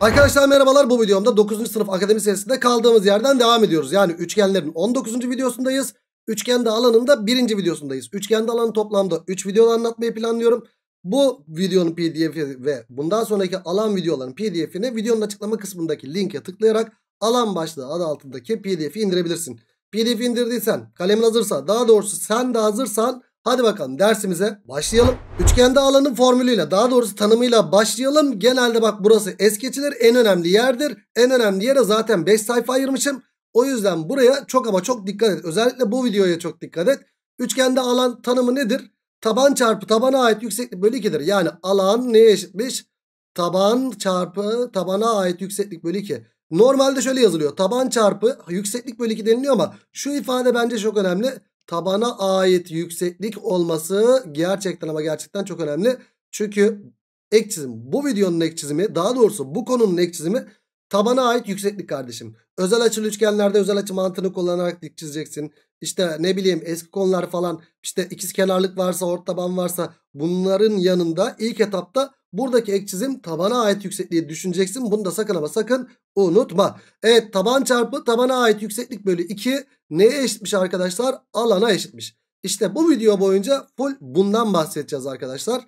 Arkadaşlar merhabalar bu videomda 9. sınıf akademi serisinde kaldığımız yerden devam ediyoruz. Yani üçgenlerin 19. videosundayız. Üçgende alanın da 1. videosundayız. Üçgende alanı toplamda 3 videoda anlatmayı planlıyorum. Bu videonun pdf'i ve bundan sonraki alan videoların pdf'ini videonun açıklama kısmındaki linke tıklayarak alan başlığı adı altındaki pdf'i indirebilirsin. Pdf indirdiysen kalemin hazırsa daha doğrusu sen de hazırsan Hadi bakalım dersimize başlayalım. Üçgende alanın formülüyle daha doğrusu tanımıyla başlayalım. Genelde bak burası es geçilir en önemli yerdir. En önemli yere zaten 5 sayfa ayırmışım. O yüzden buraya çok ama çok dikkat et. Özellikle bu videoya çok dikkat et. Üçgende alan tanımı nedir? Taban çarpı tabana ait yükseklik bölü 2'dir. Yani alan neye eşitmiş? Taban çarpı tabana ait yükseklik bölü 2. Normalde şöyle yazılıyor. Taban çarpı yükseklik bölü 2 deniliyor ama şu ifade bence çok önemli tabana ait yükseklik olması gerçekten ama gerçekten çok önemli. Çünkü ek çizim bu videonun ek çizimi daha doğrusu bu konunun ek çizimi Tabana ait yükseklik kardeşim. Özel açılı üçgenlerde özel açı mantığını kullanarak dik çizeceksin. İşte ne bileyim eski konular falan işte ikiz kenarlık varsa ort taban varsa bunların yanında ilk etapta buradaki ek çizim tabana ait yüksekliği düşüneceksin. Bunu da sakın ama sakın unutma. Evet taban çarpı tabana ait yükseklik bölü 2 neye eşitmiş arkadaşlar? Alana eşitmiş. İşte bu video boyunca full bundan bahsedeceğiz arkadaşlar.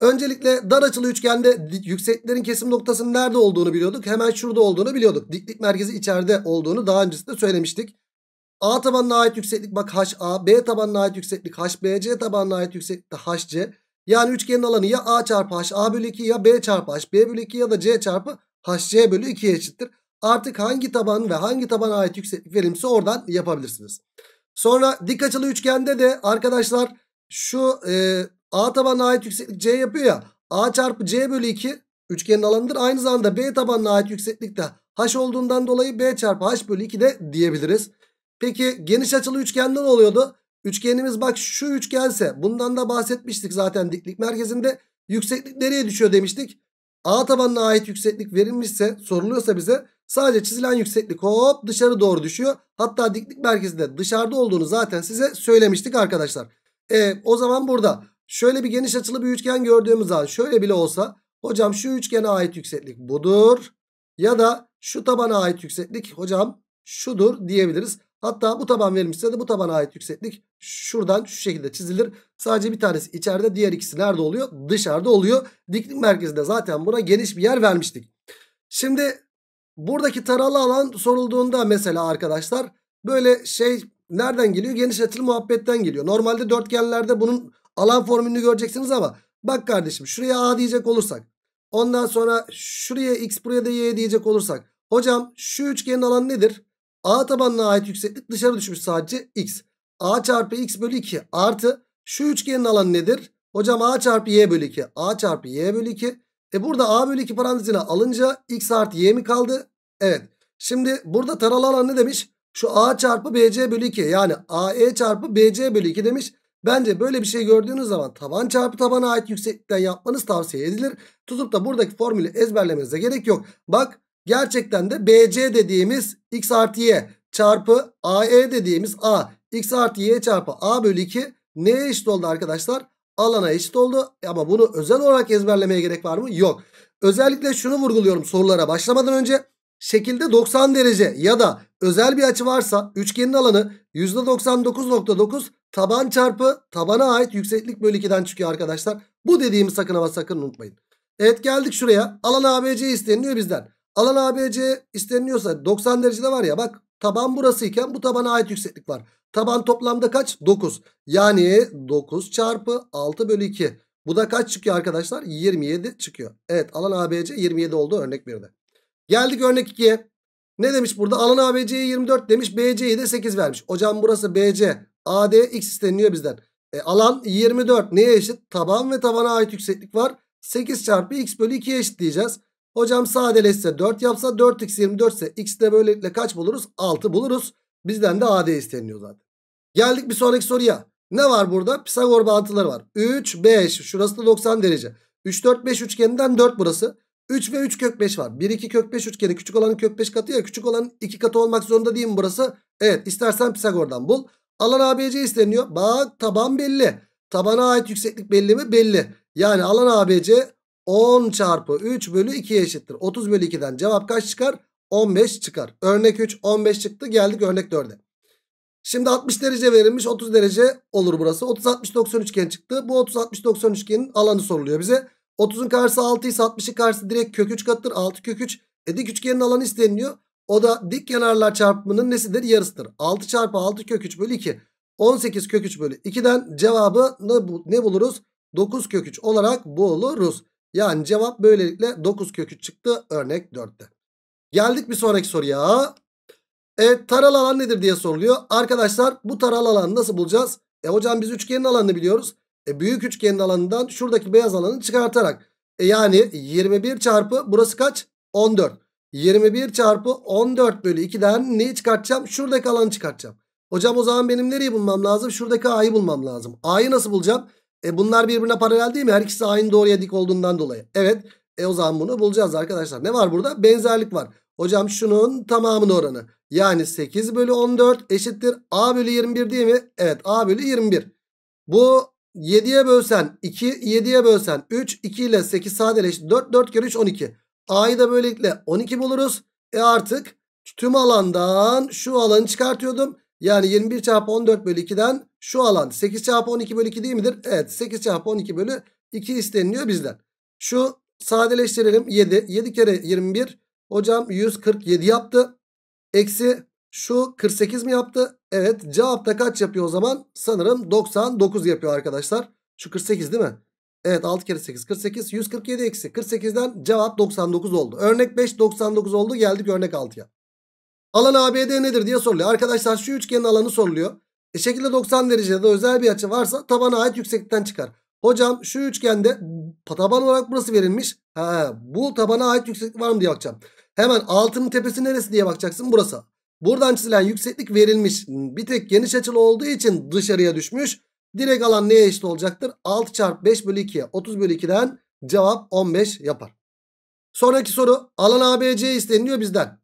Öncelikle dar açılı üçgende yükseklerin kesim noktasının nerede olduğunu biliyorduk. Hemen şurada olduğunu biliyorduk. Diklik merkezi içeride olduğunu daha öncesinde söylemiştik. A tabanına ait yükseklik bak HA, B tabanına ait yükseklik HB, C tabanına ait yükseklik de HC. Yani üçgenin alanı ya A çarpı a bölü 2 ya B çarpı b bölü 2 ya da C çarpı HC bölü 2'ye eşittir. Artık hangi taban ve hangi tabana ait yükseklik verimse oradan yapabilirsiniz. Sonra dik açılı üçgende de arkadaşlar şu e, A tabanına ait yükseklik C yapıyor ya. A çarpı C bölü 2 üçgenin alanıdır. Aynı zamanda B tabanına ait yükseklik de H olduğundan dolayı B çarpı H bölü 2 de diyebiliriz. Peki geniş açılı üçgenden ne oluyordu? Üçgenimiz bak şu üçgense bundan da bahsetmiştik zaten diklik merkezinde. Yükseklik nereye düşüyor demiştik. A tabanına ait yükseklik verilmişse soruluyorsa bize sadece çizilen yükseklik hop dışarı doğru düşüyor. Hatta diklik merkezinde dışarıda olduğunu zaten size söylemiştik arkadaşlar. E, o zaman burada Şöyle bir geniş açılı bir üçgen gördüğümüz zaman şöyle bile olsa hocam şu üçgene ait yükseklik budur. Ya da şu tabana ait yükseklik hocam şudur diyebiliriz. Hatta bu taban verilmişse de bu tabana ait yükseklik şuradan şu şekilde çizilir. Sadece bir tanesi içeride diğer ikisi nerede oluyor? Dışarıda oluyor. Diklik merkezinde zaten buna geniş bir yer vermiştik. Şimdi buradaki taralı alan sorulduğunda mesela arkadaşlar böyle şey nereden geliyor? Geniş açılı muhabbetten geliyor. Normalde dörtgenlerde bunun Alan formülünü göreceksiniz ama bak kardeşim şuraya A diyecek olursak. Ondan sonra şuraya X buraya da Y diyecek olursak. Hocam şu üçgenin alanı nedir? A tabanına ait yükseklik dışarı düşmüş sadece X. A çarpı X bölü 2 artı şu üçgenin alanı nedir? Hocam A çarpı Y bölü 2. A çarpı Y bölü 2. E burada A bölü 2 parantezine alınca X artı Y mi kaldı? Evet. Şimdi burada taralı alan ne demiş? Şu A çarpı BC bölü 2 yani AE çarpı BC bölü 2 demiş. Bence böyle bir şey gördüğünüz zaman taban çarpı tabana ait yükseklikten yapmanız tavsiye edilir. Tutup da buradaki formülü ezberlemenize gerek yok. Bak gerçekten de BC dediğimiz x artı y çarpı AE dediğimiz A x artı y çarpı A bölü 2 neye eşit oldu arkadaşlar? Alana eşit oldu ama bunu özel olarak ezberlemeye gerek var mı? Yok. Özellikle şunu vurguluyorum sorulara başlamadan önce. Şekilde 90 derece ya da özel bir açı varsa üçgenin alanı %99.9 taban çarpı tabana ait yükseklik bölü 2'den çıkıyor arkadaşlar. Bu dediğimi sakın ama sakın unutmayın. Evet geldik şuraya. Alan ABC isteniliyor bizden. Alan ABC isteniliyorsa 90 derecede var ya bak taban burasıyken bu tabana ait yükseklik var. Taban toplamda kaç? 9. Yani 9 çarpı 6 bölü 2. Bu da kaç çıkıyor arkadaşlar? 27 çıkıyor. Evet alan ABC 27 oldu örnek 1'de. Geldik örnek 2'ye. Ne demiş burada? Alan ABC'ye 24 demiş. BC'ye de 8 vermiş. Hocam burası BC. AD x isteniyor bizden. E, alan 24 neye eşit? Taban ve tabana ait yükseklik var. 8 çarpı x bölü 2'ye eşit diyeceğiz. Hocam sadeleşse 4 yapsa 4x 24 ise x de böylelikle kaç buluruz? 6 buluruz. Bizden de AD isteniyor zaten. Geldik bir sonraki soruya. Ne var burada? Pisagor bağıntıları var. 3, 5. Şurası da 90 derece. 3, 4, 5 üçgeninden 4 burası. 3 ve 3 kök 5 var. 1, 2 kök 5 üçgeni. Küçük olanın kök 5 katı ya. Küçük olanın 2 katı olmak zorunda değil mi burası? Evet. istersen Pisagor'dan bul. Alan ABC isteniyor. Bak taban belli. Tabana ait yükseklik belli mi? Belli. Yani alan ABC 10 çarpı 3 bölü 2'ye eşittir. 30 bölü 2'den cevap kaç çıkar? 15 çıkar. Örnek 3 15 çıktı. Geldik örnek 4'e. Şimdi 60 derece verilmiş 30 derece olur burası. 30-60-90 üçgen çıktı. Bu 30-60-90 üçgenin alanı soruluyor bize. 30'un karşısı 6 ise 60'ın karşısı direkt kök 3 kattır. 6 kök 3. E dik üçgenin alanı isteniliyor. O da dik kenarlar çarpımının nesidir? Yarısıdır. 6 çarpı 6 kök 3 bölü 2. 18 kök 3 bölü 2'den cevabı ne buluruz? 9 kök 3 olarak buluruz. Yani cevap böylelikle 9 kök 3 çıktı örnek 4'te. Geldik bir sonraki soruya. Evet taralı alan nedir diye soruluyor. Arkadaşlar bu taralı alanı nasıl bulacağız? E hocam biz üçgenin alanını biliyoruz. E, büyük üçgenin alanından şuradaki beyaz alanı çıkartarak. E, yani 21 çarpı burası kaç? 14. 21 çarpı 14 bölü 2'den neyi çıkartacağım? Şuradaki alanı çıkartacağım. Hocam o zaman benim nereyi bulmam lazım? Şuradaki a'yı bulmam lazım. A'yı nasıl bulacağım? E bunlar birbirine paralel değil mi? Her ikisi aynı doğruya dik olduğundan dolayı. Evet. E o zaman bunu bulacağız arkadaşlar. Ne var burada? Benzerlik var. Hocam şunun tamamının oranı. Yani 8 bölü 14 eşittir. A bölü 21 değil mi? Evet A bölü 21. Bu 7'ye bölsen 2, 7'ye bölsen 3, 2 ile 8 sadeleş 4, 4 kere 3, 12. A'yı da böylelikle 12 buluruz. E artık tüm alandan şu alanı çıkartıyordum. Yani 21 çarpı 14 bölü 2'den şu alan 8 çarpı 12 bölü 2 değil midir? Evet 8 çarpı 12 bölü 2 isteniliyor bizden. Şu sadeleştirelim 7. 7 kere 21 hocam 147 yaptı. Eksi şu 48 mi yaptı? Evet cevapta kaç yapıyor o zaman? Sanırım 99 yapıyor arkadaşlar. Şu 48 değil mi? Evet 6 kere 8 48 147 eksi 48'den cevap 99 oldu. Örnek 5 99 oldu geldik örnek 6'ya. Alan ABD nedir diye soruluyor. Arkadaşlar şu üçgenin alanı soruluyor. E şekilde 90 derecede özel bir açı varsa tabana ait yükseklikten çıkar. Hocam şu üçgende taban olarak burası verilmiş. Ha, bu tabana ait yükseklik var mı diye bakacağım. Hemen altının tepesi neresi diye bakacaksın burası. Buradan çizilen yükseklik verilmiş. Bir tek geniş açılı olduğu için dışarıya düşmüş. Direkt alan neye eşit olacaktır? 6 çarpı 5 bölü 2'ye. 30 bölü 2'den cevap 15 yapar. Sonraki soru alan ABC isteniliyor bizden.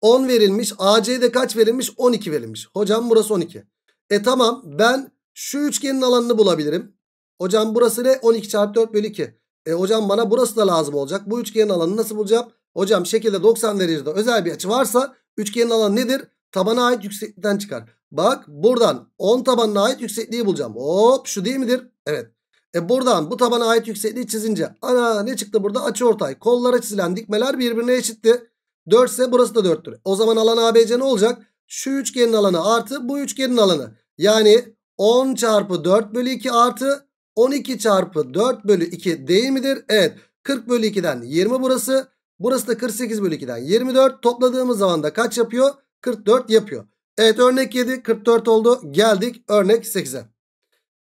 10 verilmiş. AC'de kaç verilmiş? 12 verilmiş. Hocam burası 12. E tamam ben şu üçgenin alanını bulabilirim. Hocam burası ne? 12 çarpı 4 bölü 2. E hocam bana burası da lazım olacak. Bu üçgenin alanını nasıl bulacağım? Hocam şekilde 90 derecede özel bir açı varsa üçgenin alanı nedir? Tabana ait yükseklikten çıkar. Bak buradan 10 tabanına ait yüksekliği bulacağım. Hop şu değil midir? Evet. E buradan bu tabana ait yüksekliği çizince ana ne çıktı burada? Açı ortay. Kollara çizilen dikmeler birbirine eşitti. 4 ise burası da 4'tür. O zaman alan ABC ne olacak? Şu üçgenin alanı artı bu üçgenin alanı. Yani 10 çarpı 4 bölü 2 artı 12 çarpı 4 bölü 2 değil midir? Evet. 40 bölü 2'den 20 burası. Burası da 48 bölü 2'den 24. Topladığımız zaman da kaç yapıyor? 44 yapıyor. Evet örnek 7 44 oldu. Geldik örnek 8'e.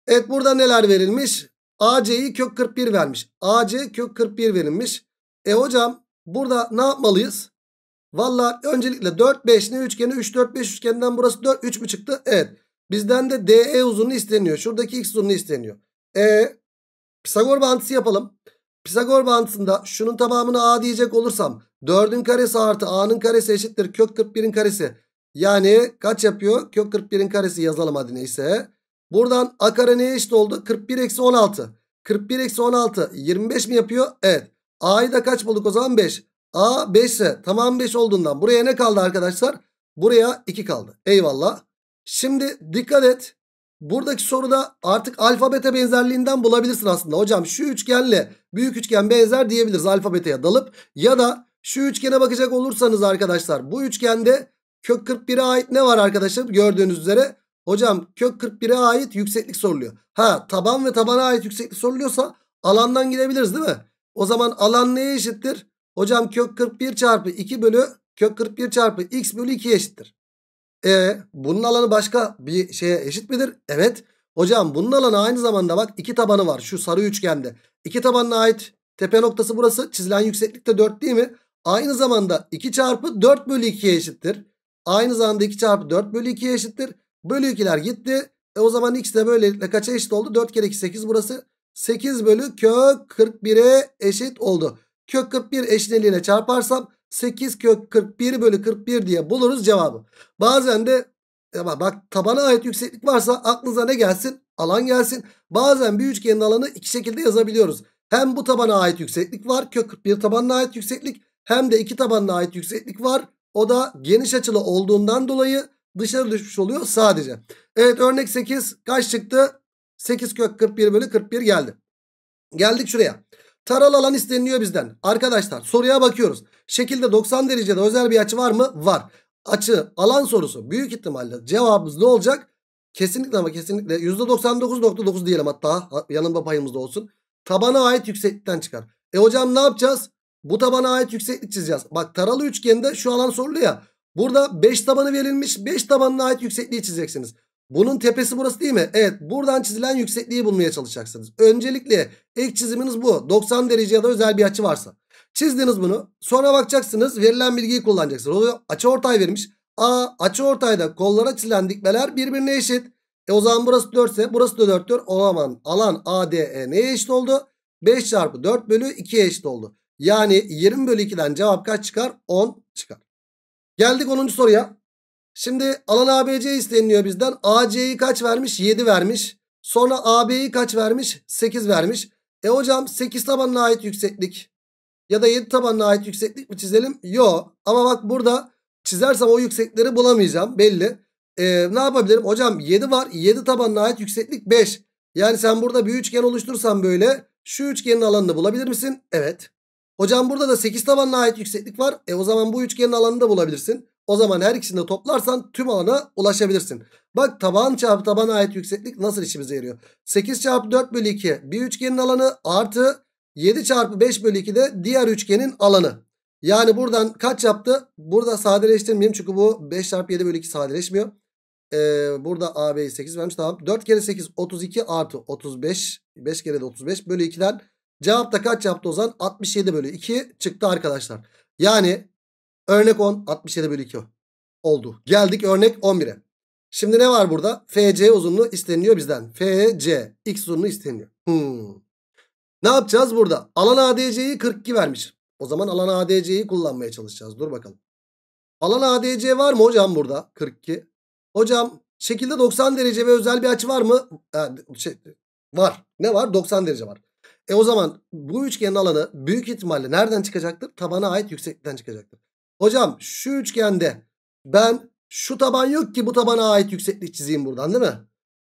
Evet burada neler verilmiş? AC'yi kök 41 vermiş. AC kök 41 verilmiş. E hocam burada ne yapmalıyız? Valla öncelikle 4 5'li üçgeni 3 4 5 üçgeninden burası 4 3 mü çıktı? Evet. Bizden de DE uzunluğu isteniyor. Şuradaki x uzunluğu isteniyor. E Pisagor bağıntısı yapalım. Pisagor bağıntısında şunun tamamını A diyecek olursam 4'ün karesi artı A'nın karesi eşittir kök 41'in karesi. Yani kaç yapıyor? Kök 41'in karesi yazalım hadi neyse. Buradan a kare neye eşit oldu? 41 eksi 16. 41 eksi 16 25 mi yapıyor? Evet. A'yı da kaç bulduk o zaman? 5. A 5 ise tamam 5 olduğundan buraya ne kaldı arkadaşlar? Buraya 2 kaldı. Eyvallah. Şimdi dikkat et. Buradaki soruda artık alfabete benzerliğinden bulabilirsin aslında. Hocam şu üçgenle büyük üçgen benzer diyebiliriz alfabeteye dalıp. Ya da şu üçgene bakacak olursanız arkadaşlar bu üçgende Kök 41'e ait ne var arkadaşlar? Gördüğünüz üzere hocam kök 41'e ait yükseklik soruluyor. Ha taban ve tabana ait yükseklik soruluyorsa alandan gidebiliriz değil mi? O zaman alan neye eşittir? Hocam kök 41 çarpı 2 bölü kök 41 çarpı x bölü 2 eşittir. E bunun alanı başka bir şeye eşit midir? Evet. Hocam bunun alanı aynı zamanda bak iki tabanı var şu sarı üçgende. İki tabanına ait tepe noktası burası. Çizilen yükseklik de 4 değil mi? Aynı zamanda 2 çarpı 4 bölü 2'ye eşittir. Aynı zamanda 2 çarpı 4 bölü 2'ye eşittir. Bölü 2'ler gitti. E o zaman x de böylelikle kaça eşit oldu? 4 kere 2 8 burası. 8 bölü kök 41'e eşit oldu. Kök 41 eşitliğine çarparsam 8 kök 41 bölü 41 diye buluruz cevabı. Bazen de e, ama bak tabana ait yükseklik varsa aklınıza ne gelsin? Alan gelsin. Bazen bir üçgenin alanı iki şekilde yazabiliyoruz. Hem bu tabana ait yükseklik var. Kök 41 tabanına ait yükseklik. Hem de iki tabanına ait yükseklik var. O da geniş açılı olduğundan dolayı dışarı düşmüş oluyor sadece. Evet örnek 8 kaç çıktı? 8 kök 41 bölü 41 geldi. Geldik şuraya. Taralı alan isteniliyor bizden. Arkadaşlar soruya bakıyoruz. Şekilde 90 derecede özel bir açı var mı? Var. Açı alan sorusu büyük ihtimalle cevabımız ne olacak? Kesinlikle ama kesinlikle %99.9 diyelim hatta yanında payımızda olsun. Tabana ait yükseklikten çıkar. E hocam ne yapacağız? Bu tabana ait yükseklik çizeceğiz. Bak taralı üçgende şu alan soruluyor. ya. Burada 5 tabanı verilmiş. 5 tabanına ait yüksekliği çizeceksiniz. Bunun tepesi burası değil mi? Evet buradan çizilen yüksekliği bulmaya çalışacaksınız. Öncelikle ilk çiziminiz bu. 90 derece ya da özel bir açı varsa. Çizdiniz bunu. Sonra bakacaksınız verilen bilgiyi kullanacaksınız. açı ortay vermiş. A açı ortayda kollara çizilen dikmeler birbirine eşit. E o zaman burası 4 ise burası da 4 4. O zaman alan ADE neye eşit oldu? 5 çarpı 4 bölü 2'ye eşit oldu. Yani 20 bölü 2'den cevap kaç çıkar? 10 çıkar. Geldik 10. soruya. Şimdi alan ABC isteniliyor bizden. AC'yi kaç vermiş? 7 vermiş. Sonra AB'yi kaç vermiş? 8 vermiş. E hocam 8 tabanına ait yükseklik ya da 7 tabanına ait yükseklik mi çizelim? Yok. Ama bak burada çizersem o yüksekleri bulamayacağım belli. Ee, ne yapabilirim? Hocam 7 var. 7 tabanına ait yükseklik 5. Yani sen burada bir üçgen oluştursan böyle şu üçgenin alanını bulabilir misin? Evet. Hocam burada da 8 tabanına ait yükseklik var. E o zaman bu üçgenin alanını da bulabilirsin. O zaman her ikisini de toplarsan tüm alana ulaşabilirsin. Bak taban çarpı tabana ait yükseklik nasıl işimize yarıyor? 8 çarpı 4 bölü 2 bir üçgenin alanı artı 7 çarpı 5 bölü 2 de diğer üçgenin alanı. Yani buradan kaç yaptı? Burada sadeleştirmeyeyim çünkü bu 5 çarpı 7 bölü 2 sadeleşmiyor. Ee, burada AB'yi 8 vermiş tamam. 4 kere 8 32 artı 35. 5 kere de 35 bölü 2'den Cevap da kaç yaptı Ozan? 67 bölü 2 çıktı arkadaşlar. Yani örnek 10 67 bölü 2 oldu. Geldik örnek 11'e. Şimdi ne var burada? FC uzunluğu isteniliyor bizden. FC x uzunluğu isteniliyor. Hmm. Ne yapacağız burada? Alan ADC'yi 42 vermiş. O zaman alan ADC'yi kullanmaya çalışacağız. Dur bakalım. Alan ADC var mı hocam burada? 42. Hocam şekilde 90 derece ve özel bir açı var mı? Ha, ee, şey, var. Ne var? 90 derece var. E o zaman bu üçgenin alanı büyük ihtimalle nereden çıkacaktır? Tabana ait yükseklikten çıkacaktır. Hocam şu üçgende ben şu taban yok ki bu tabana ait yükseklik çizeyim buradan değil mi?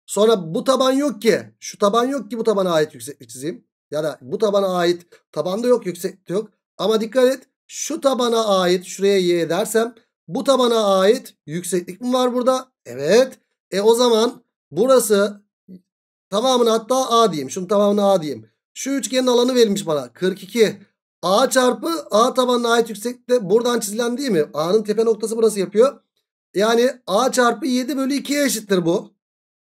Sonra bu taban yok ki şu taban yok ki bu tabana ait yükseklik çizeyim. Ya da bu tabana ait tabanda yok yükseklik yok. Ama dikkat et şu tabana ait şuraya y dersem bu tabana ait yükseklik mi var burada? Evet. E o zaman burası tamamını hatta a diyeyim. Şunun tamamını a diyeyim. Şu üçgenin alanı verilmiş bana. 42. A çarpı A tabanına ait yükseklikte buradan çizilen değil mi? A'nın tepe noktası burası yapıyor. Yani A çarpı 7 bölü 2'ye eşittir bu.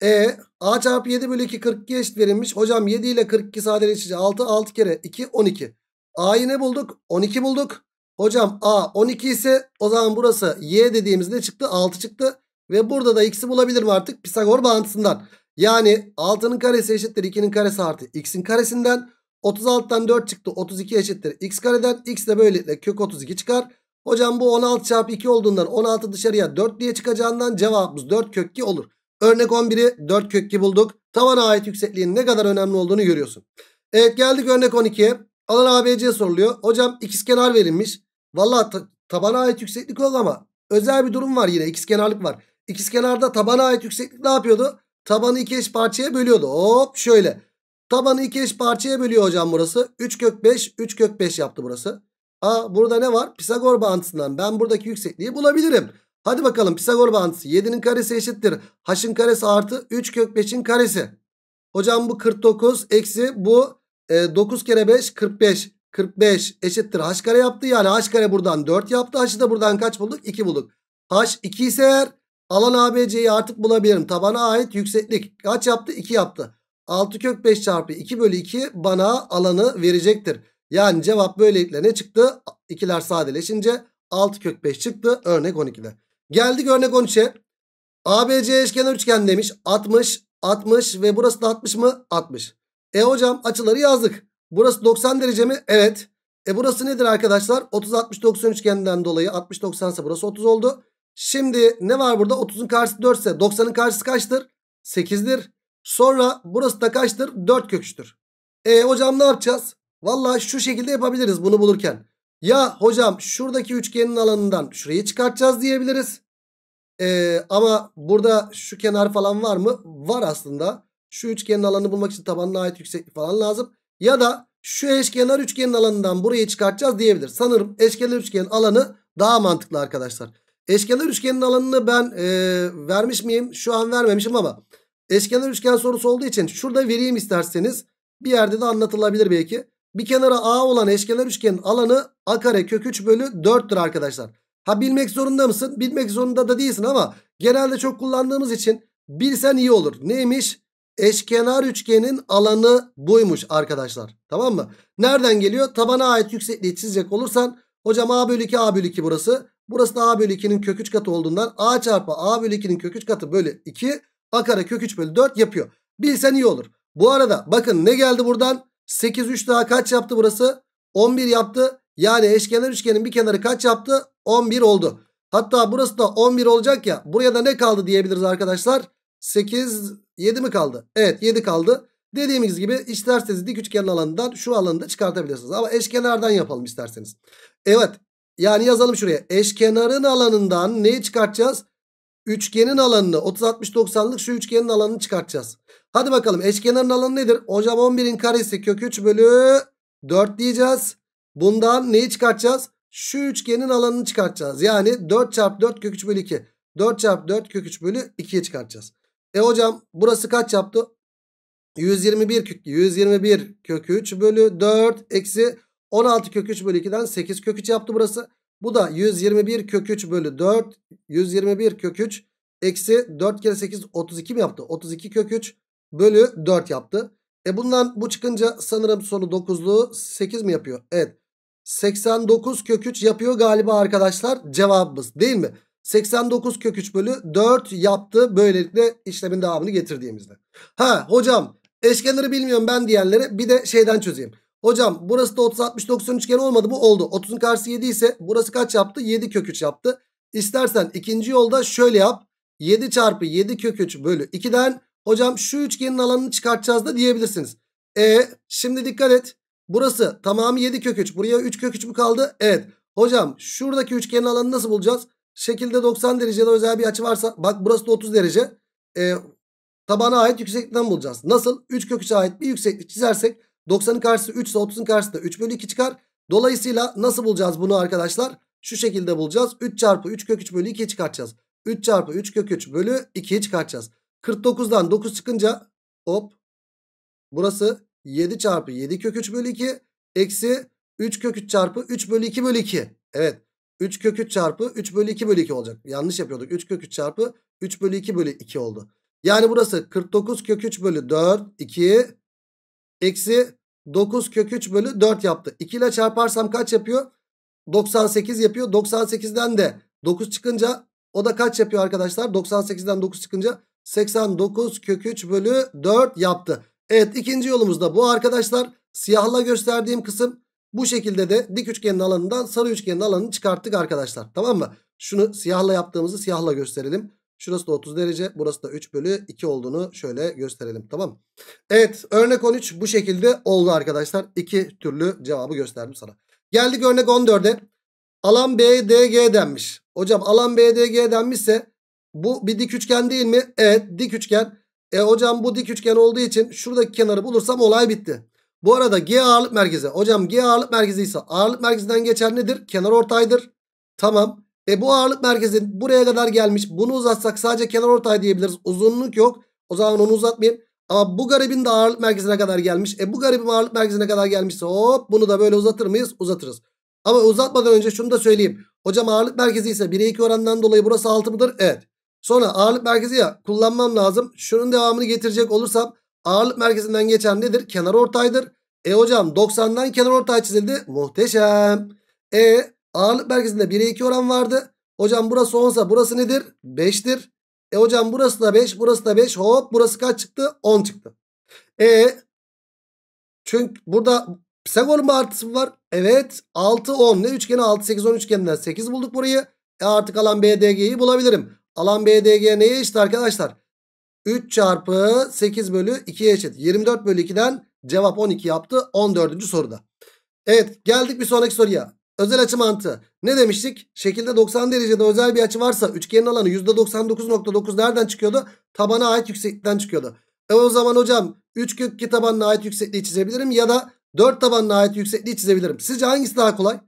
E A çarpı 7 bölü 2 42 eşit verilmiş. Hocam 7 ile 42 sadeleşince 6 6 kere 2 12. A'yı ne bulduk? 12 bulduk. Hocam A 12 ise o zaman burası Y dediğimizde çıktı 6 çıktı. Ve burada da x'i bulabilir mi artık Pisagor bağıntısından. Yani 6'nın karesi eşittir 2'nin karesi artı x'in karesinden. 36'dan 4 çıktı 32 eşittir x kareden. x de böylelikle kök 32 çıkar. Hocam bu 16 çarpı 2 olduğundan 16 dışarıya 4 diye çıkacağından cevabımız 4 kök 2 olur. Örnek 11'i 4 kök 2 bulduk. Tavana ait yüksekliğin ne kadar önemli olduğunu görüyorsun. Evet geldik örnek 12'ye. Alan ABC soruluyor. Hocam ikizkenar verilmiş. Valla tabana ait yükseklik oldu ama özel bir durum var yine ikizkenarlık var. İkizkenarda tabana ait yükseklik ne yapıyordu? Tabanı iki eş parçaya bölüyordu. Hop şöyle. Tabanı iki eş parçaya bölüyor hocam burası. 3 kök 5, 3 kök 5 yaptı burası. Aa burada ne var? Pisagor bağıntısından ben buradaki yüksekliği bulabilirim. Hadi bakalım Pisagor bağıntısı 7'nin karesi eşittir. H'ın karesi artı 3 kök 5'in karesi. Hocam bu 49 eksi bu e, 9 kere 5 45. 45 eşittir h kare yaptı. Yani h kare buradan 4 yaptı. H'ı da buradan kaç bulduk? 2 bulduk. h 2 ise eğer Alan ABC'yi artık bulabilirim. Tabana ait yükseklik kaç yaptı? 2 yaptı. 6 kök 5 çarpı 2 bölü 2 bana alanı verecektir. Yani cevap böylelikle ne çıktı? İkiler sadeleşince 6 kök 5 çıktı. Örnek 12'de. Geldik örnek 13'e. ABC eşkenar üçgen demiş. 60, 60 ve burası da 60 mı? 60. E hocam açıları yazdık. Burası 90 derece mi? Evet. E burası nedir arkadaşlar? 30-60-90 üçgeninden dolayı 60-90 ise burası 30 oldu. Şimdi ne var burada? 30'un karşısı 4 ise 90'ın karşısı kaçtır? 8'dir. Sonra burası da kaçtır? 4 köküçtür. E hocam ne yapacağız? Valla şu şekilde yapabiliriz bunu bulurken. Ya hocam şuradaki üçgenin alanından şurayı çıkartacağız diyebiliriz. E, ama burada şu kenar falan var mı? Var aslında. Şu üçgenin alanını bulmak için tabanına ait yükseklik falan lazım. Ya da şu eşkenar üçgenin alanından burayı çıkartacağız diyebilir. Sanırım eşkenar üçgenin alanı daha mantıklı arkadaşlar. Eşkenar üçgenin alanını ben e, vermiş miyim? Şu an vermemişim ama eşkenar üçgen sorusu olduğu için şurada vereyim isterseniz. Bir yerde de anlatılabilir belki. Bir kenara A olan eşkenar üçgenin alanı A kare kök 3 bölü 4'tür arkadaşlar. Ha bilmek zorunda mısın? Bilmek zorunda da değilsin ama genelde çok kullandığımız için bilsen iyi olur. Neymiş? Eşkenar üçgenin alanı buymuş arkadaşlar. Tamam mı? Nereden geliyor? Tabana ait yüksekliği çizecek olursan hocam A bölü 2 A bölü 2 burası. Burası da a bölü 2'nin kök 3 katı olduğundan a çarpı a bölü 2'nin kök 3 katı bölü 2 a kare kök 3 bölü 4 yapıyor. Bilsen iyi olur. Bu arada bakın ne geldi buradan? 8 3 daha kaç yaptı burası? 11 yaptı. Yani eşkenar üçgenin bir kenarı kaç yaptı? 11 oldu. Hatta burası da 11 olacak ya. Buraya da ne kaldı diyebiliriz arkadaşlar? 8, 7 mi kaldı? Evet 7 kaldı. Dediğimiz gibi isterseniz dik üçgenin alanından şu alanı da çıkartabilirsiniz. Ama eşkenardan yapalım isterseniz. Evet yani yazalım şuraya. Eşkenarın alanından neyi çıkartacağız? Üçgenin alanını 30-60-90'lık şu üçgenin alanını çıkartacağız. Hadi bakalım eşkenarın alanı nedir? Hocam 11'in karesi kök 3 bölü 4 diyeceğiz. Bundan neyi çıkartacağız? Şu üçgenin alanını çıkartacağız. Yani 4 çarpı 4 kök 3 bölü 2. 4 çarpı 4 kök 3 bölü 2'ye çıkartacağız. E hocam burası kaç yaptı? 121 kök 121 kök 3 bölü 4 eksi 16 kök 3 bölü 2'den 8 kök 3 yaptı burası. Bu da 121 kök 3 bölü 4. 121 kök 3 eksi 4 kere 8 32 mi yaptı? 32 kök 3 bölü 4 yaptı. E bundan bu çıkınca sanırım sonu 9'lu 8 mi yapıyor? Evet. 89 kök 3 yapıyor galiba arkadaşlar cevabımız değil mi? 89 kök 3 bölü 4 yaptı. Böylelikle işlemin devamını getirdiğimizde. Ha hocam eşkenarı bilmiyorum ben diyenlere bir de şeyden çözeyim. Hocam burası da 30 60 90 üçgen olmadı bu oldu. 30'un karşısı 7 ise burası kaç yaptı? 7 kök 3 yaptı. İstersen ikinci yolda şöyle yap. 7 çarpı 7 kök 3 bölü 2'den hocam şu üçgenin alanını çıkartacağız da diyebilirsiniz. E şimdi dikkat et. Burası tamamı 7 kök 3. Buraya 3 kök 3 mü kaldı? Evet. Hocam şuradaki üçgenin alanını nasıl bulacağız? Şekilde 90 derecede özel bir açı varsa bak burası da 30 derece. E, tabana ait yükseklikten bulacağız. Nasıl? 3 kök 3'e ait bir yükseklik çizersek 90'ın karşısı 3 ise 30'un karşısı da 3 bölü 2 çıkar. Dolayısıyla nasıl bulacağız bunu arkadaşlar? Şu şekilde bulacağız. 3 çarpı 3 kök 3 bölü 2'ye çıkartacağız. 3 çarpı 3 kök 3 bölü 2'ye çıkartacağız. 49'dan 9 çıkınca hop burası 7 çarpı 7 kök 3 bölü 2 eksi 3 kök 3 çarpı 3 bölü 2 bölü 2. Evet 3 kök 3 çarpı 3 bölü 2 bölü 2 olacak. Yanlış yapıyorduk. 3 kök 3 çarpı 3 bölü 2 bölü 2 oldu. Yani burası 49 kök 3 bölü 4 2 Eksi 9 kök 3 bölü 4 yaptı. 2 ile çarparsam kaç yapıyor? 98 yapıyor. 98'den de 9 çıkınca o da kaç yapıyor arkadaşlar? 98'den 9 çıkınca 89 kök 3 bölü 4 yaptı. Evet ikinci yolumuz da bu arkadaşlar. Siyahla gösterdiğim kısım bu şekilde de dik üçgenin alanından sarı üçgenin alanını çıkarttık arkadaşlar. Tamam mı? Şunu siyahla yaptığımızı siyahla gösterelim. Şurası da 30 derece. Burası da 3 bölü 2 olduğunu şöyle gösterelim. Tamam Evet örnek 13 bu şekilde oldu arkadaşlar. İki türlü cevabı gösterdim sana. Geldik örnek 14'e. Alan BDG denmiş. Hocam alan BDG denmişse bu bir dik üçgen değil mi? Evet dik üçgen. E hocam bu dik üçgen olduğu için şuradaki kenarı bulursam olay bitti. Bu arada G ağırlık merkezi. Hocam G ağırlık merkezi ise ağırlık merkezinden geçen nedir? Kenar ortaydır. Tamam. E bu ağırlık merkezin buraya kadar gelmiş. Bunu uzatsak sadece kenar ortay diyebiliriz. Uzunluk yok. O zaman onu uzatmayayım. Ama bu garibin de ağırlık merkezine kadar gelmiş. E bu garibin ağırlık merkezine kadar gelmişse hop bunu da böyle uzatır mıyız? Uzatırız. Ama uzatmadan önce şunu da söyleyeyim. Hocam ağırlık merkezi ise 1'e 2 orandan dolayı burası 6 mıdır? Evet. Sonra ağırlık merkezi ya kullanmam lazım. Şunun devamını getirecek olursam ağırlık merkezinden geçen nedir? Kenar ortaydır. E hocam 90'dan kenar ortay çizildi. Muhteşem. E Ağırlık merkezinde 1'e 2 oran vardı. Hocam burası 10 burası nedir? 5'tir. E hocam burası da 5 burası da 5 hop burası kaç çıktı? 10 çıktı. E çünkü burada Pisagor'un bir artısı mı var? Evet 6 10 ne üçgeni 6 8 10 üçgeninden 8 bulduk burayı. E artık alan BDG'yi bulabilirim. Alan BDG neye eşit arkadaşlar? 3 çarpı 8 bölü 2'ye eşit. 24 bölü 2'den cevap 12 yaptı 14. soruda. Evet geldik bir sonraki soruya. Özel açı mantığı. Ne demiştik? Şekilde 90 derecede özel bir açı varsa üçgenin alanı %99.9 nereden çıkıyordu? Tabana ait yükseklikten çıkıyordu. E o zaman hocam 3 kök 2 tabanına ait yüksekliği çizebilirim ya da 4 tabanına ait yüksekliği çizebilirim. Sizce hangisi daha kolay?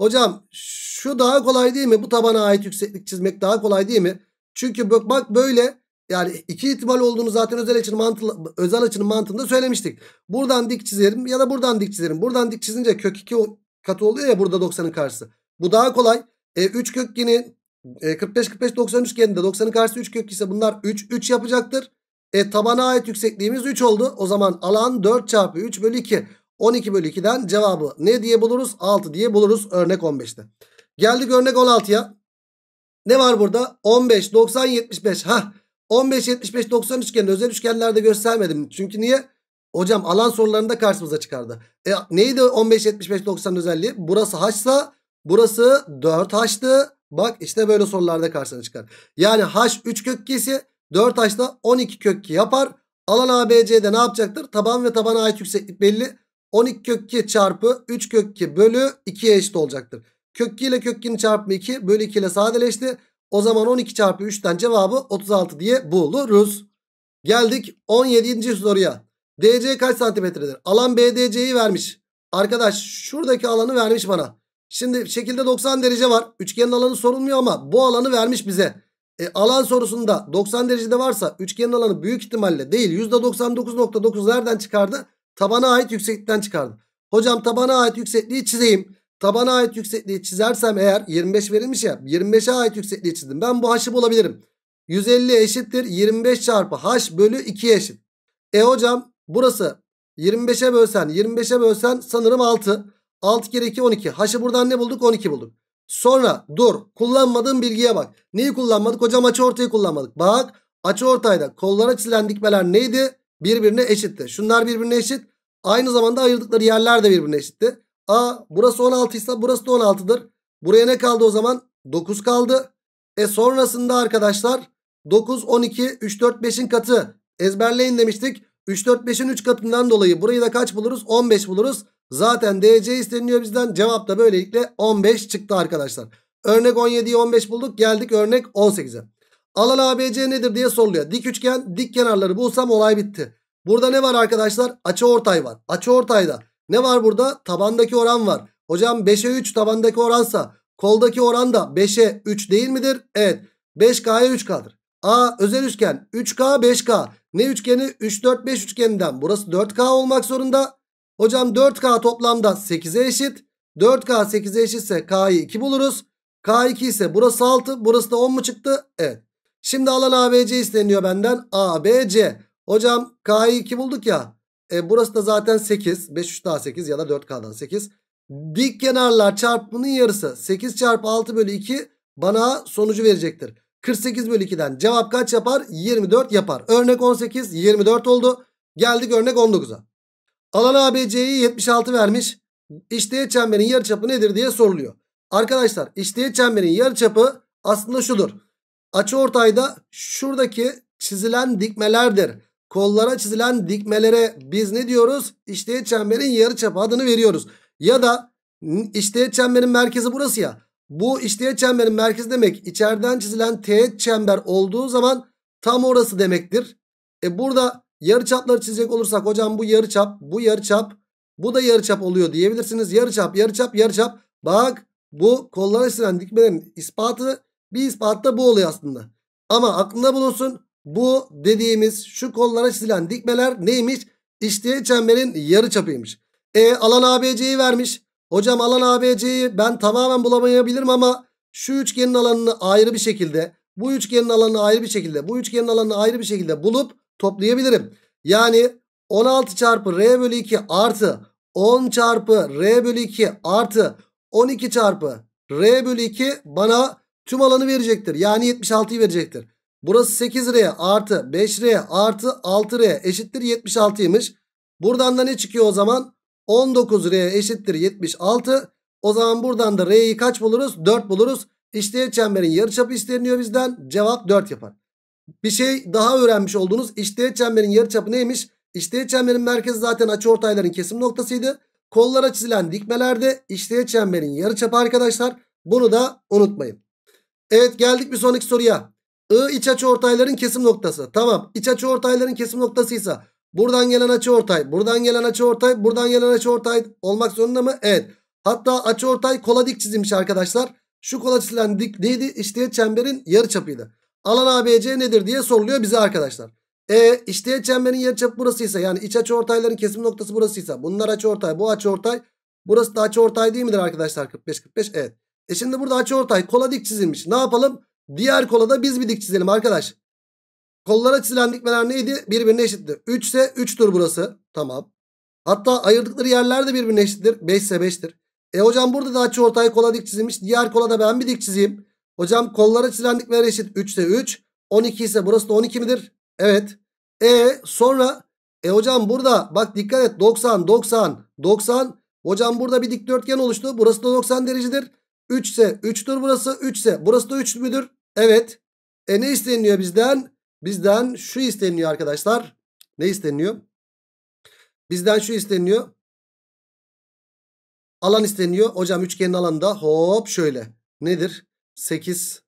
Hocam şu daha kolay değil mi? Bu tabana ait yükseklik çizmek daha kolay değil mi? Çünkü bak, böyle yani iki ihtimal olduğunu zaten özel açının, mantığı, özel açının mantığında söylemiştik. Buradan dik çizerim ya da buradan dik çizerim. Buradan dik çizince kök 2 katı oluyor ya burada 90'ın karşısı. Bu daha kolay. E, 3 kökeni e, 45 45 90 üçgeninde 90'ın karşısı 3 kök ise bunlar 3 3 yapacaktır. E tabana ait yüksekliğimiz 3 oldu. O zaman alan 4 çarpı 3 bölü 2. 12 bölü 2'den cevabı ne diye buluruz? 6 diye buluruz örnek 15'te. Geldik örnek 16'ya. Ne var burada? 15, 90, 75. Ha, 15, 75, 90 üçgeni özel üçgenlerde göstermedim. Çünkü niye? Hocam alan sorularında karşımıza çıkardı. E, neydi 15 75 90 özelliği? Burası haçsa burası 4 haçtı. Bak işte böyle sorularda karşına çıkar. Yani haş 3 kök 2'si 4 haçla 12 kök 2 yapar. Alan ABC'de ne yapacaktır? Taban ve tabana ait yükseklik belli. 12 kök 2 çarpı 3 kök 2 bölü 2'ye eşit olacaktır. Kök 2 ile kök 2'nin çarpımı 2 bölü 2 ile sadeleşti. O zaman 12 çarpı 3'ten cevabı 36 diye buluruz. Geldik 17. soruya. DC kaç santimetredir? Alan BDC'yi vermiş. Arkadaş şuradaki alanı vermiş bana. Şimdi şekilde 90 derece var. Üçgenin alanı sorulmuyor ama bu alanı vermiş bize. E, alan sorusunda 90 derecede varsa üçgenin alanı büyük ihtimalle değil. %99.9 nereden çıkardı? Tabana ait yükseklikten çıkardı. Hocam tabana ait yüksekliği çizeyim. Tabana ait yüksekliği çizersem eğer 25 verilmiş ya 25'e ait yüksekliği çizdim. Ben bu haşı bulabilirim. 150 eşittir 25 çarpı h bölü 2 eşit. E hocam Burası 25'e bölsen 25'e bölsen sanırım 6. 6 kere 2 12. Haşı buradan ne bulduk? 12 bulduk. Sonra dur kullanmadığım bilgiye bak. Neyi kullanmadık? Hocam açı ortayı kullanmadık. Bak açı ortayda kollara çizilen dikmeler neydi? Birbirine eşitti. Şunlar birbirine eşit. Aynı zamanda ayırdıkları yerler de birbirine eşitti. A burası 16 ise burası da 16'dır. Buraya ne kaldı o zaman? 9 kaldı. E sonrasında arkadaşlar 9, 12, 3, 4, 5'in katı ezberleyin demiştik. 3 4 5'in 3 katından dolayı burayı da kaç buluruz? 15 buluruz. Zaten DC isteniyor bizden. Cevap da böylelikle 15 çıktı arkadaşlar. Örnek 17'yi 15 bulduk. Geldik örnek 18'e. Alan ABC nedir diye soruluyor. Dik üçgen dik kenarları bulsam olay bitti. Burada ne var arkadaşlar? Açı ortay var. Açı ortayda ne var burada? Tabandaki oran var. Hocam 5'e 3 tabandaki oransa koldaki oran da 5'e 3 değil midir? Evet. 5K'ya 3K'dır. A özel üçgen 3K 5K. Ne üçgeni? 3 4 5 üçgeninden. Burası 4K olmak zorunda. Hocam 4K toplamda 8'e eşit. 4K 8'e eşitse K'yı 2 buluruz. K2 ise burası 6 burası da 10 mu çıktı? Evet. Şimdi alan ABC isteniyor benden. ABC. Hocam K'yı 2 bulduk ya. E, burası da zaten 8. 5 3 daha 8 ya da 4K'dan 8. Dik kenarlar çarpımının yarısı. 8 çarpı 6 bölü 2 bana sonucu verecektir. 48 bölü 2'den cevap kaç yapar? 24 yapar. Örnek 18 24 oldu. Geldik örnek 19'a. Alan ABC'yi 76 vermiş. İşteğet çemberin yarıçapı nedir diye soruluyor. Arkadaşlar işteğet çemberin yarıçapı aslında şudur. Açı ortayda şuradaki çizilen dikmelerdir. Kollara çizilen dikmelere biz ne diyoruz? İşteğet çemberin yarıçapı adını veriyoruz. Ya da işteğet çemberin merkezi burası ya. Bu işleyen çemberin merkezi demek içeriden çizilen teğet çember olduğu zaman tam orası demektir. E burada yarıçapları çizecek olursak hocam bu yarıçap, bu yarıçap, bu da yarıçap oluyor diyebilirsiniz. Yarıçap, yarıçap, yarıçap. Bak bu kollara çizilen dikmelerin ispatı bir ispat da bu oluyor aslında. Ama aklında bulunsun bu dediğimiz şu kollara çizilen dikmeler neymiş? İşte çemberin yarı çapıymış. E alan ABC'yi vermiş. Hocam alan ABC'yi ben tamamen bulamayabilirim ama şu üçgenin alanını ayrı bir şekilde, bu üçgenin alanını ayrı bir şekilde, bu üçgenin alanını ayrı bir şekilde bulup toplayabilirim. Yani 16 çarpı R bölü 2 artı 10 çarpı R bölü 2 artı 12 çarpı R bölü 2 bana tüm alanı verecektir. Yani 76'yı verecektir. Burası 8R artı 5R artı 6R eşittir 76'ymış. Buradan da ne çıkıyor o zaman? 19R eşittir 76. O zaman buradan da R'yi kaç buluruz? 4 buluruz. İşte çemberin yarıçapı isteniyor bizden. Cevap 4 yapar. Bir şey daha öğrenmiş oldunuz. İşte çemberin yarıçapı neymiş? İşte çemberin merkezi zaten açıortayların kesim noktasıydı. Kollara çizilen dikmelerde işte çemberin yarıçapı arkadaşlar. Bunu da unutmayın. Evet geldik bir sonraki soruya. I iç açıortayların kesim noktası. Tamam İç açıortayların kesim noktasıysa Buradan gelen açı ortay, buradan gelen açı ortay, buradan gelen açı ortay olmak zorunda mı? Evet. Hatta açı ortay kola dik çizilmiş arkadaşlar. Şu kola çizilen dik neydi? İşte çemberin yarıçapıydı. Alan ABC nedir diye soruluyor bize arkadaşlar. E işte çemberin yarıçapı burasıysa yani iç açı ortayların kesim noktası burasıysa bunlar açı ortay, bu açı ortay, Burası da açı ortay değil midir arkadaşlar? 45 45 evet. E şimdi burada açı ortay kola dik çizilmiş. Ne yapalım? Diğer kola da biz bir dik çizelim arkadaş. Kollara çizilen dikmeler neydi? Birbirine eşittir. 3 ise 3'tür burası. Tamam. Hatta ayırdıkları yerler de birbirine eşittir. 5 ise 5'tir. E hocam burada da açı ortay kola dik çizilmiş. Diğer kola da ben bir dik çizeyim. Hocam kollara çizilen dikmeler eşit. 3 ise 3. 12 ise burası da 12 midir? Evet. E sonra e hocam burada bak dikkat et 90 90 90. Hocam burada bir dikdörtgen oluştu. Burası da 90 derecedir. 3 ise 3'tür burası. 3 ise burası da 3 müdür? Evet. E ne isteniyor bizden? Bizden şu isteniyor arkadaşlar. Ne isteniyor? Bizden şu isteniyor. Alan isteniyor. Hocam üçgenin alanında hop şöyle. Nedir? 8.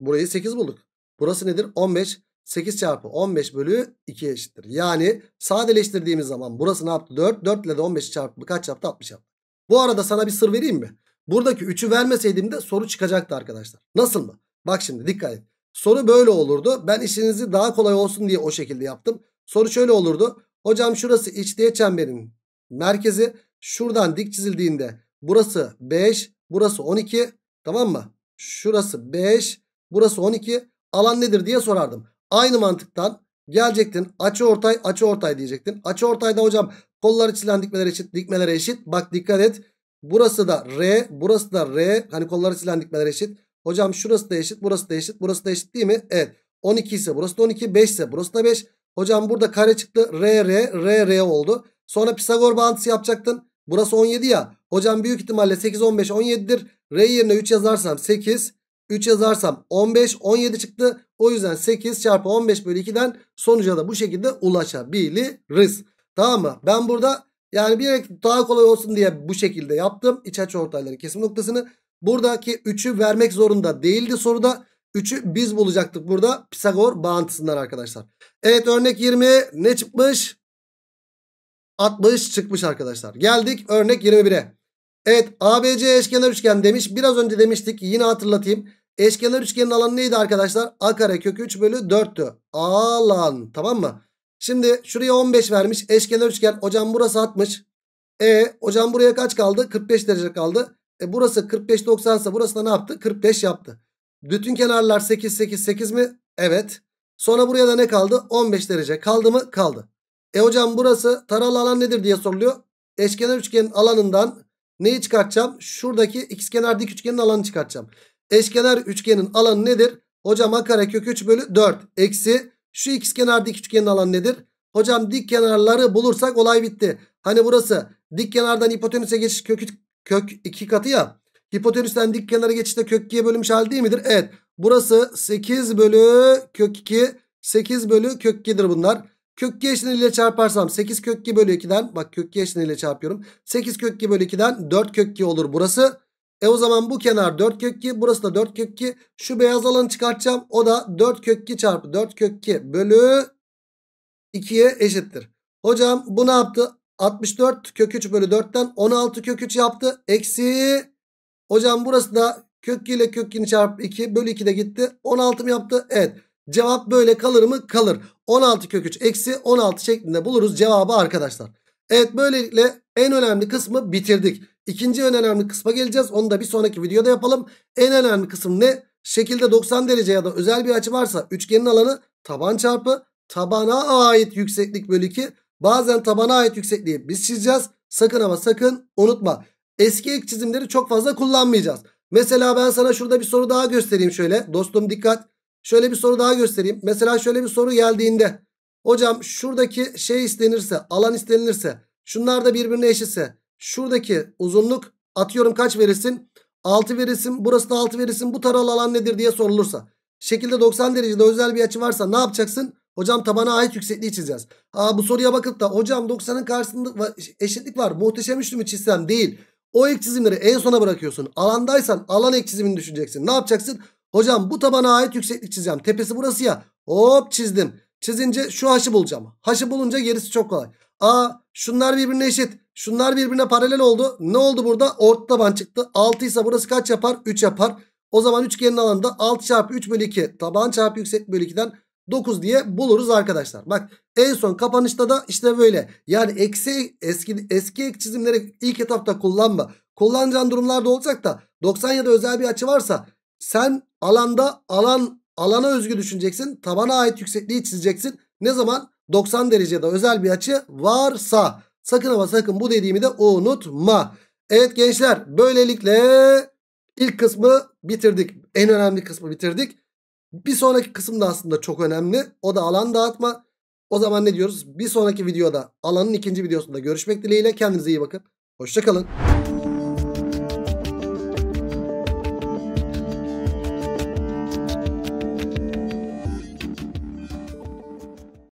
Burayı 8 bulduk. Burası nedir? 15. 8 çarpı 15 bölü 2 eşittir. Yani sadeleştirdiğimiz zaman burası ne yaptı? 4. 4 ile de 15 çarpı kaç yaptı? 60 yaptı. Bu arada sana bir sır vereyim mi? Buradaki 3'ü vermeseydim de soru çıkacaktı arkadaşlar. Nasıl mı? Bak şimdi dikkat et. Soru böyle olurdu. Ben işinizi daha kolay olsun diye o şekilde yaptım. Soru şöyle olurdu. Hocam şurası içliğe çemberin merkezi. Şuradan dik çizildiğinde burası 5, burası 12. Tamam mı? Şurası 5, burası 12. Alan nedir diye sorardım. Aynı mantıktan gelecektin. Açı ortay, açı ortay diyecektin. Açı ortayda hocam kollar çizilen dikmeler eşit, dikmeler eşit. Bak dikkat et. Burası da R, burası da R. Hani kollar çizilen dikmeler eşit. Hocam şurası da eşit, burası da eşit, burası da eşit değil mi? Evet. 12 ise burası da 12, 5 ise burası da 5. Hocam burada kare çıktı. R, R, R, R oldu. Sonra Pisagor bağıntısı yapacaktın. Burası 17 ya. Hocam büyük ihtimalle 8, 15, 17'dir. R yerine 3 yazarsam 8. 3 yazarsam 15, 17 çıktı. O yüzden 8 çarpı 15 bölü 2'den sonuca da bu şekilde ulaşabiliriz. Tamam mı? Ben burada yani bir daha kolay olsun diye bu şekilde yaptım. İç açı ortayları kesim noktasını. Buradaki 3'ü vermek zorunda değildi soruda. 3'ü biz bulacaktık burada Pisagor bağıntısından arkadaşlar. Evet örnek 20 ne çıkmış? 60 çıkmış arkadaşlar. Geldik örnek 21'e. Evet ABC eşkenar üçgen demiş. Biraz önce demiştik yine hatırlatayım. Eşkenar üçgenin alanı neydi arkadaşlar? A kare kök 3 bölü 4'tü. Alan tamam mı? Şimdi şuraya 15 vermiş. Eşkenar üçgen. Hocam burası 60. E hocam buraya kaç kaldı? 45 derece kaldı. E burası 45 90 ise burası da ne yaptı? 45 yaptı. Bütün kenarlar 8 8 8 mi? Evet. Sonra buraya da ne kaldı? 15 derece. Kaldı mı? Kaldı. E hocam burası taralı alan nedir diye soruluyor. Eşkenar üçgenin alanından neyi çıkartacağım? Şuradaki ikizkenar dik üçgenin alanını çıkartacağım. Eşkenar üçgenin alanı nedir? Hocam a kare kök 3 bölü 4 eksi şu ikizkenar dik üçgenin alanı nedir? Hocam dik kenarları bulursak olay bitti. Hani burası dik kenardan hipotenüse geçiş kök Kök 2 katı ya. Hipotenüsten dik kenara geçişte kök 2'ye bölünmüş hal değil midir? Evet. Burası 8 bölü kök 2. 8 bölü kök 2'dir bunlar. Kök 2 eşleniyle çarparsam 8 kök 2 bölü 2'den. Bak kök 2 eşleniyle çarpıyorum. 8 kök 2 bölü 2'den 4 kök 2 olur burası. E o zaman bu kenar 4 kök 2. Burası da 4 kök 2. Şu beyaz alanı çıkartacağım. O da 4 kök 2 çarpı 4 kök 2 bölü 2'ye eşittir. Hocam bu ne yaptı? 64 kök 3 bölü 4'ten 16 kök 3 yaptı. Eksi hocam burası da kök ile kök 2'ni çarp 2 bölü 2 de gitti. 16 mı yaptı? Evet. Cevap böyle kalır mı? Kalır. 16 kök 3 eksi 16 şeklinde buluruz cevabı arkadaşlar. Evet böylelikle en önemli kısmı bitirdik. İkinci en önemli kısma geleceğiz. Onu da bir sonraki videoda yapalım. En önemli kısım ne? Şekilde 90 derece ya da özel bir açı varsa üçgenin alanı taban çarpı tabana ait yükseklik bölü 2 Bazen tabana ait yüksekliği biz çizeceğiz. Sakın ama sakın unutma. Eski ek çizimleri çok fazla kullanmayacağız. Mesela ben sana şurada bir soru daha göstereyim şöyle. Dostum dikkat. Şöyle bir soru daha göstereyim. Mesela şöyle bir soru geldiğinde. Hocam şuradaki şey istenirse, alan istenirse, şunlar da birbirine eşitse, şuradaki uzunluk atıyorum kaç verirsin? 6 verirsin, burası da 6 verirsin, bu taralı alan nedir diye sorulursa. Şekilde 90 derecede özel bir açı varsa ne yapacaksın? Hocam tabana ait yüksekliği çizeceğiz. Aa, bu soruya bakıp da hocam 90'ın karşısında eşitlik var. Muhteşem üçlü mü çizsem değil. O ek çizimleri en sona bırakıyorsun. Alandaysan alan ek çizimini düşüneceksin. Ne yapacaksın? Hocam bu tabana ait yükseklik çizeceğim. Tepesi burası ya. Hop çizdim. Çizince şu haşı bulacağım. Haşı bulunca gerisi çok kolay. Aa şunlar birbirine eşit. Şunlar birbirine paralel oldu. Ne oldu burada? Orta taban çıktı. 6 ise burası kaç yapar? 3 yapar. O zaman üçgenin alanında 6 çarpı 3 bölü 2 taban çarpı yüksek bölü 2'den 9 diye buluruz arkadaşlar. Bak en son kapanışta da işte böyle. Yani eksi eski eski ek çizimleri ilk etapta kullanma. Kullanacağın durumlarda olacak da 90 ya da özel bir açı varsa sen alanda alan alana özgü düşüneceksin. Tabana ait yüksekliği çizeceksin. Ne zaman 90 derecede özel bir açı varsa sakın ama sakın bu dediğimi de unutma. Evet gençler böylelikle ilk kısmı bitirdik. En önemli kısmı bitirdik. Bir sonraki kısım da aslında çok önemli. O da alan dağıtma. O zaman ne diyoruz? Bir sonraki videoda alanın ikinci videosunda görüşmek dileğiyle. Kendinize iyi bakın. Hoşçakalın.